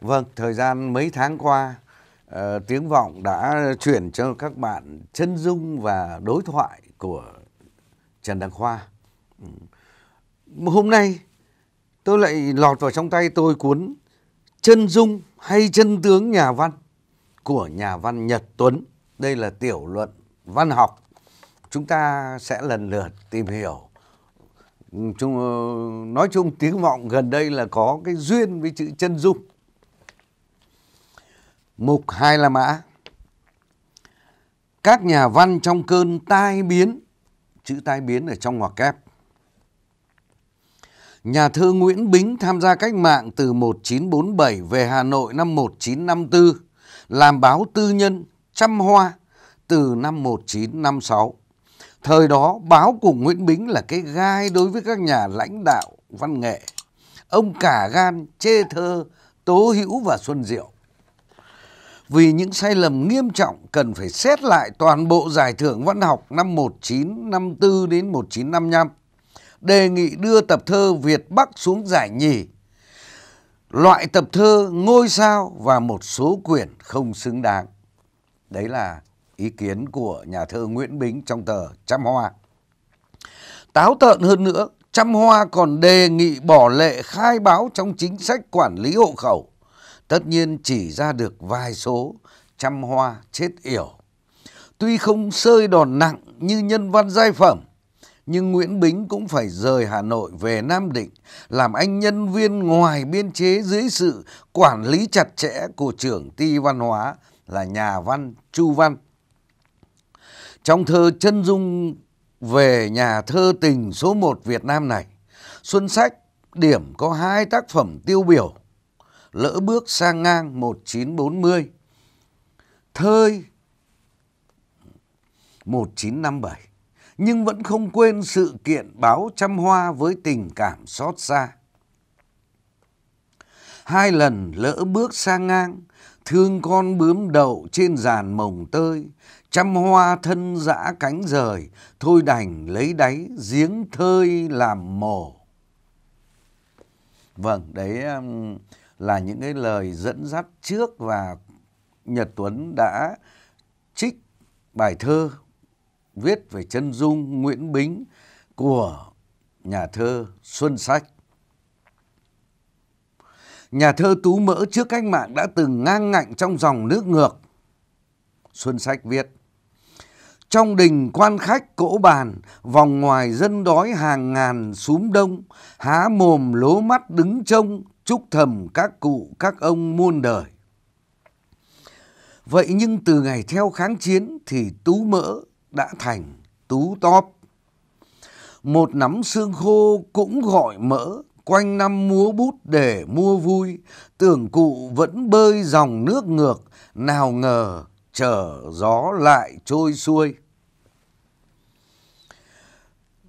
Vâng, thời gian mấy tháng qua, uh, Tiếng Vọng đã chuyển cho các bạn chân dung và đối thoại của Trần Đăng Khoa. Ừ. Hôm nay, tôi lại lọt vào trong tay tôi cuốn Chân dung hay chân tướng nhà văn của nhà văn Nhật Tuấn. Đây là tiểu luận văn học. Chúng ta sẽ lần lượt tìm hiểu chung, nói chung tiếng vọng gần đây là có cái duyên với chữ chân dung Mục Hai La Mã Các nhà văn trong cơn tai biến Chữ tai biến ở trong ngoặc kép Nhà thơ Nguyễn Bính tham gia cách mạng từ 1947 về Hà Nội năm 1954 Làm báo tư nhân Trăm Hoa từ năm 1956 Thời đó báo của Nguyễn Bính là cái gai đối với các nhà lãnh đạo văn nghệ Ông cả gan chê thơ Tố Hữu và Xuân Diệu vì những sai lầm nghiêm trọng cần phải xét lại toàn bộ giải thưởng văn học năm 1954 đến 1955, đề nghị đưa tập thơ Việt Bắc xuống giải nhì, loại tập thơ ngôi sao và một số quyển không xứng đáng. Đấy là ý kiến của nhà thơ Nguyễn Bính trong tờ Trăm Hoa. Táo tợn hơn nữa, Trăm Hoa còn đề nghị bỏ lệ khai báo trong chính sách quản lý hộ khẩu tất nhiên chỉ ra được vài số trăm hoa chết yểu. Tuy không sơi đòn nặng như nhân văn giai phẩm, nhưng Nguyễn Bính cũng phải rời Hà Nội về Nam Định, làm anh nhân viên ngoài biên chế dưới sự quản lý chặt chẽ của trưởng ty văn hóa là nhà văn Chu Văn. Trong thơ chân dung về nhà thơ tình số 1 Việt Nam này, Xuân Sách điểm có hai tác phẩm tiêu biểu – lỡ bước sang ngang 1940. Thơi 1957 nhưng vẫn không quên sự kiện báo trăm hoa với tình cảm xót xa. Hai lần lỡ bước sang ngang, thương con bướm đậu trên giàn mồng tơi, trăm hoa thân dã cánh rời, thôi đành lấy đáy giếng thơi làm mồ. Vâng, đấy um, là những cái lời dẫn dắt trước và Nhật Tuấn đã trích bài thơ viết về chân dung Nguyễn Bính của nhà thơ Xuân Sách. Nhà thơ Tú Mỡ trước cách mạng đã từng ngang ngạnh trong dòng nước ngược. Xuân Sách viết trong đình quan khách cỗ bàn, vòng ngoài dân đói hàng ngàn súm đông, há mồm lố mắt đứng trông, chúc thầm các cụ các ông muôn đời. Vậy nhưng từ ngày theo kháng chiến thì tú mỡ đã thành tú top. Một nắm xương khô cũng gọi mỡ, quanh năm múa bút để mua vui, tưởng cụ vẫn bơi dòng nước ngược, nào ngờ chở gió lại trôi xuôi.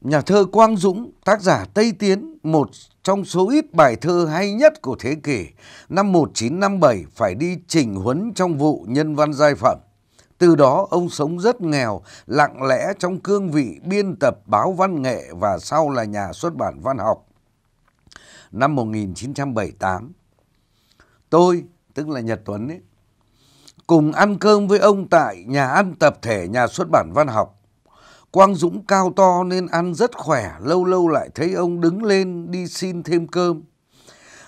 Nhà thơ Quang Dũng, tác giả Tây Tiến, một trong số ít bài thơ hay nhất của thế kỷ năm 1957 phải đi trình huấn trong vụ nhân văn giai phẩm. Từ đó ông sống rất nghèo, lặng lẽ trong cương vị biên tập báo văn nghệ và sau là nhà xuất bản văn học. Năm 1978, tôi, tức là Nhật Tuấn ấy, cùng ăn cơm với ông tại nhà ăn tập thể nhà xuất bản văn học. Quang Dũng cao to nên ăn rất khỏe, lâu lâu lại thấy ông đứng lên đi xin thêm cơm.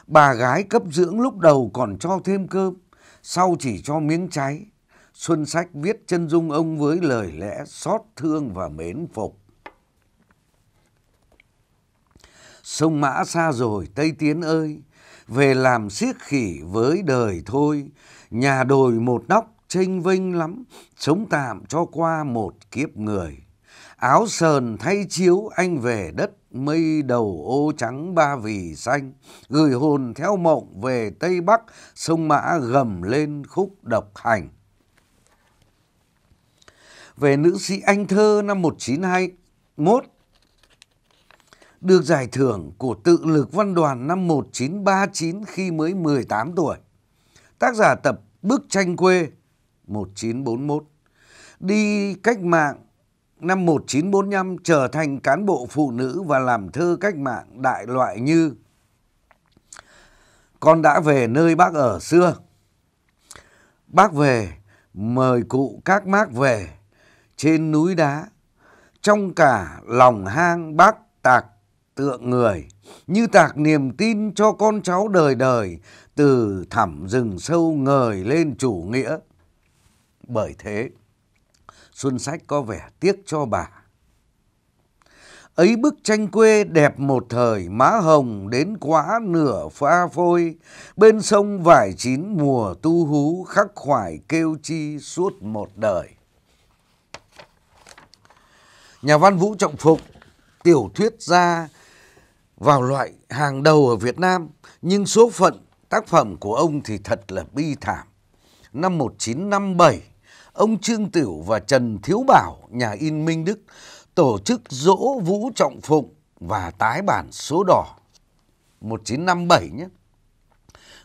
Bà gái cấp dưỡng lúc đầu còn cho thêm cơm, sau chỉ cho miếng cháy. Xuân Sách viết chân dung ông với lời lẽ xót thương và mến phục. Sông Mã xa rồi, Tây Tiến ơi, về làm siếc khỉ với đời thôi, nhà đồi một nóc tranh vinh lắm, sống tạm cho qua một kiếp người. Áo sờn thay chiếu anh về đất mây đầu ô trắng ba vì xanh, gửi hồn theo mộng về Tây Bắc, sông Mã gầm lên khúc độc hành. Về nữ sĩ Anh Thơ năm 1921, được giải thưởng của tự lực văn đoàn năm 1939 khi mới 18 tuổi. Tác giả tập Bức tranh quê 1941, đi cách mạng năm 1945 trở thành cán bộ phụ nữ và làm thơ cách mạng đại loại như Con đã về nơi bác ở xưa. Bác về, mời cụ các mác về, trên núi đá, trong cả lòng hang bác tạc tượng người, như tạc niềm tin cho con cháu đời đời, từ thẳm rừng sâu ngời lên chủ nghĩa. Bởi thế... Xuân Sách có vẻ tiếc cho bà. Ấy bức tranh quê đẹp một thời má hồng đến quá nửa pha phôi, bên sông vải chín mùa tu hú khắc khoải kêu chi suốt một đời. Nhà văn Vũ Trọng Phục, tiểu thuyết gia vào loại hàng đầu ở Việt Nam, nhưng số phận tác phẩm của ông thì thật là bi thảm. Năm 1957, ông Trương Tiểu và Trần Thiếu Bảo, nhà in Minh Đức, tổ chức dỗ Vũ Trọng Phụng và tái bản số đỏ 1957 nhé.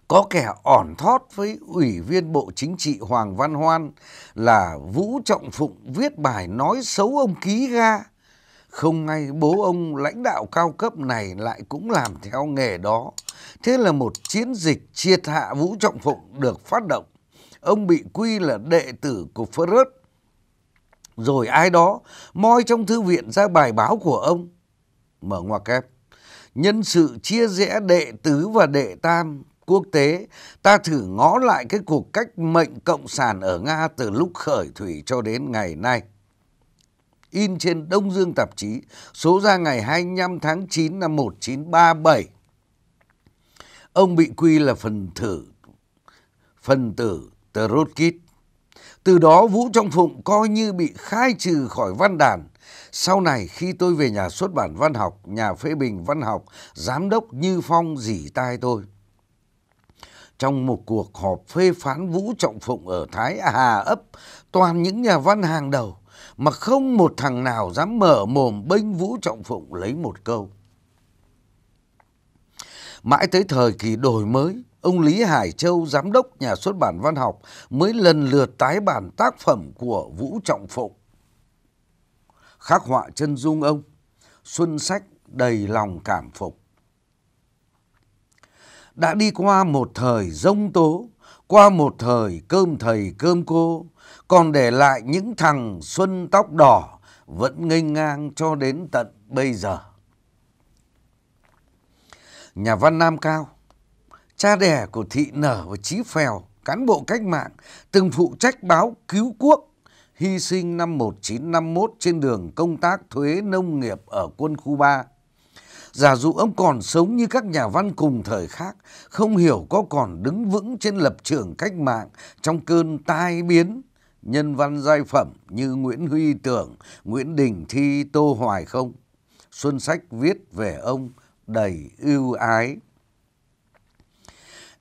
Có kẻ ỏn thót với Ủy viên Bộ Chính trị Hoàng Văn Hoan là Vũ Trọng Phụng viết bài nói xấu ông Ký Ga. Không ngay bố ông lãnh đạo cao cấp này lại cũng làm theo nghề đó. Thế là một chiến dịch triệt hạ Vũ Trọng Phụng được phát động ông bị quy là đệ tử của Phớt rồi ai đó moi trong thư viện ra bài báo của ông mở ngoặc kép nhân sự chia rẽ đệ tứ và đệ tam quốc tế ta thử ngó lại cái cuộc cách mệnh cộng sản ở nga từ lúc khởi thủy cho đến ngày nay in trên Đông Dương tạp chí, số ra ngày 25 tháng 9 năm 1937. Ông bị quy là phần thử, phần tử tờ rốt Từ đó Vũ Trọng Phụng coi như bị khai trừ khỏi văn đàn. Sau này khi tôi về nhà xuất bản văn học, nhà phê bình văn học, giám đốc Như Phong dỉ tai tôi. Trong một cuộc họp phê phán Vũ Trọng Phụng ở Thái Hà ấp, toàn những nhà văn hàng đầu, mà không một thằng nào dám mở mồm bênh Vũ Trọng Phụng lấy một câu. Mãi tới thời kỳ đổi mới, ông Lý Hải Châu, giám đốc nhà xuất bản văn học, mới lần lượt tái bản tác phẩm của Vũ Trọng Phụng. Khắc họa chân dung ông, Xuân Sách đầy lòng cảm phục. Đã đi qua một thời rông tố, qua một thời cơm thầy cơm cô, còn để lại những thằng Xuân tóc đỏ vẫn nghênh ngang cho đến tận bây giờ. Nhà văn Nam Cao cha đẻ của Thị Nở và Chí Phèo, cán bộ cách mạng, từng phụ trách báo Cứu Quốc, hy sinh năm 1951 trên đường công tác thuế nông nghiệp ở quân khu 3. Giả dụ ông còn sống như các nhà văn cùng thời khác, không hiểu có còn đứng vững trên lập trường cách mạng trong cơn tai biến, nhân văn giai phẩm như Nguyễn Huy Tưởng, Nguyễn Đình Thi, Tô Hoài không? Xuân Sách viết về ông đầy ưu ái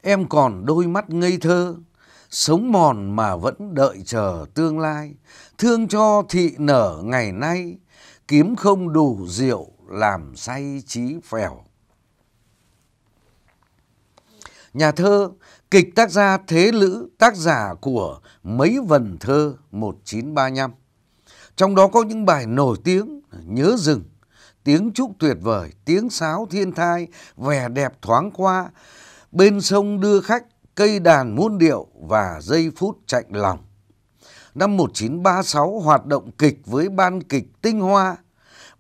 em còn đôi mắt ngây thơ sống mòn mà vẫn đợi chờ tương lai thương cho thị nở ngày nay kiếm không đủ rượu làm say trí phèo nhà thơ kịch tác gia thế lữ tác giả của mấy vần thơ 1935 trong đó có những bài nổi tiếng nhớ rừng tiếng trúc tuyệt vời tiếng sáo thiên thai vẻ đẹp thoáng qua bên sông đưa khách cây đàn muôn điệu và giây phút chạy lòng. Năm 1936 hoạt động kịch với ban kịch Tinh Hoa,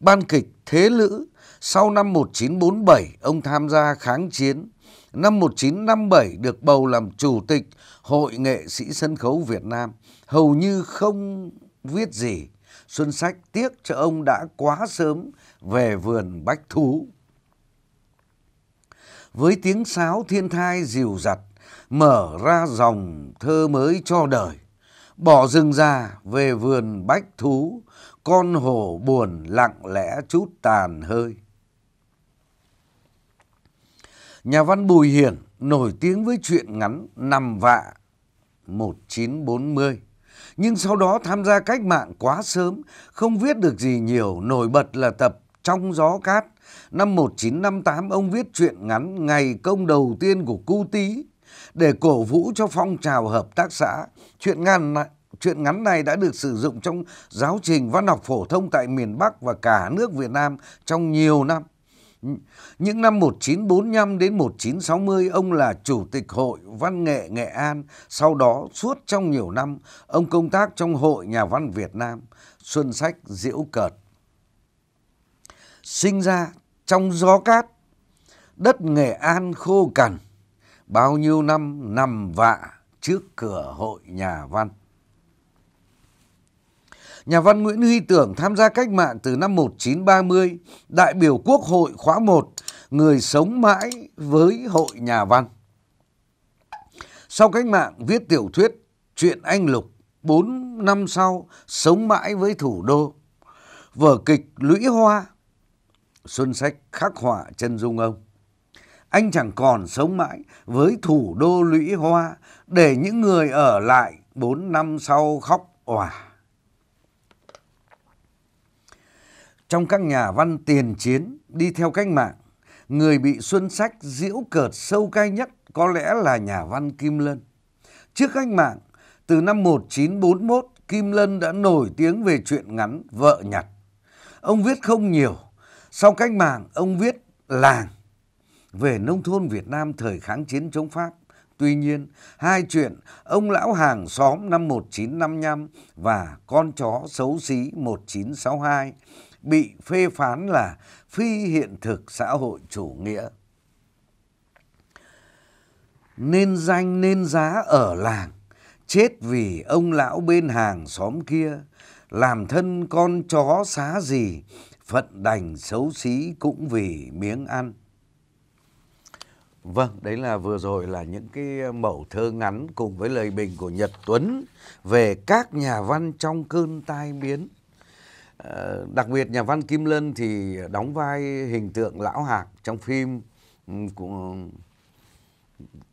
ban kịch Thế Lữ. Sau năm 1947, ông tham gia kháng chiến. Năm 1957 được bầu làm chủ tịch Hội nghệ sĩ sân khấu Việt Nam. Hầu như không viết gì. Xuân Sách tiếc cho ông đã quá sớm về vườn Bách Thú với tiếng sáo thiên thai dìu dặt, mở ra dòng thơ mới cho đời. Bỏ rừng ra về vườn bách thú, con hổ buồn lặng lẽ chút tàn hơi. Nhà văn Bùi Hiển nổi tiếng với chuyện ngắn Nằm Vạ 1940 nhưng sau đó tham gia cách mạng quá sớm, không viết được gì nhiều, nổi bật là tập trong gió cát, năm 1958 ông viết truyện ngắn Ngày công đầu tiên của Cú Tý để cổ vũ cho phong trào hợp tác xã. Truyện ngắn này, truyện ngắn này đã được sử dụng trong giáo trình văn học phổ thông tại miền Bắc và cả nước Việt Nam trong nhiều năm. Những năm 1945 đến 1960, ông là Chủ tịch Hội Văn nghệ Nghệ An. Sau đó, suốt trong nhiều năm, ông công tác trong Hội Nhà văn Việt Nam. Xuân sách diễu cợt sinh ra trong gió cát. Đất Nghệ An khô cằn, bao nhiêu năm nằm vạ trước cửa hội nhà văn. Nhà văn Nguyễn Huy Tưởng tham gia cách mạng từ năm 1930, đại biểu Quốc hội khóa 1, người sống mãi với hội nhà văn. Sau cách mạng viết tiểu thuyết Chuyện Anh Lục 4 năm sau Sống mãi với thủ đô, vở kịch Lũy Hoa xuân sách khắc họa chân dung ông. Anh chẳng còn sống mãi với thủ đô lũy hoa để những người ở lại bốn năm sau khóc òa. Trong các nhà văn tiền chiến đi theo cách mạng, người bị xuân sách diễu cợt sâu cay nhất có lẽ là nhà văn Kim Lân. Trước cách mạng, từ năm 1941, Kim Lân đã nổi tiếng về chuyện ngắn Vợ Nhặt. Ông viết không nhiều, sau cách mạng, ông viết làng về nông thôn Việt Nam thời kháng chiến chống Pháp. Tuy nhiên, hai chuyện ông lão hàng xóm năm 1955 và con chó xấu xí 1962 bị phê phán là phi hiện thực xã hội chủ nghĩa. Nên danh nên giá ở làng, chết vì ông lão bên hàng xóm kia, làm thân con chó xá gì, phận đành xấu xí cũng vì miếng ăn. Vâng, đấy là vừa rồi là những cái ờ, mẫu thơ ngắn cùng với lời bình của Nhật Tuấn về các nhà văn trong cơn tai biến. Ờ, đặc biệt nhà văn Kim Lân thì đóng vai hình tượng lão hạc trong phim của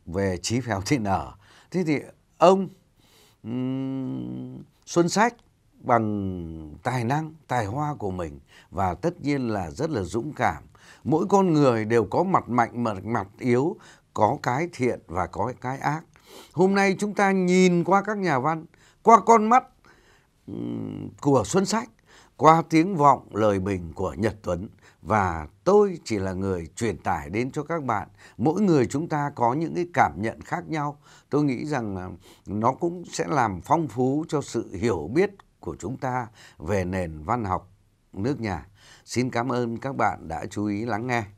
về Chí Phèo Thị Nở. Thế thì ông Xuân Sách bằng tài năng, tài hoa của mình và tất nhiên là rất là dũng cảm. Mỗi con người đều có mặt mạnh mặt mặt yếu, có cái thiện và có cái ác. Hôm nay chúng ta nhìn qua các nhà văn, qua con mắt của Xuân Sách, qua tiếng vọng lời bình của Nhật Tuấn và tôi chỉ là người truyền tải đến cho các bạn mỗi người chúng ta có những cái cảm nhận khác nhau tôi nghĩ rằng là nó cũng sẽ làm phong phú cho sự hiểu biết của chúng ta về nền văn học nước nhà. Xin cảm ơn các bạn đã chú ý lắng nghe.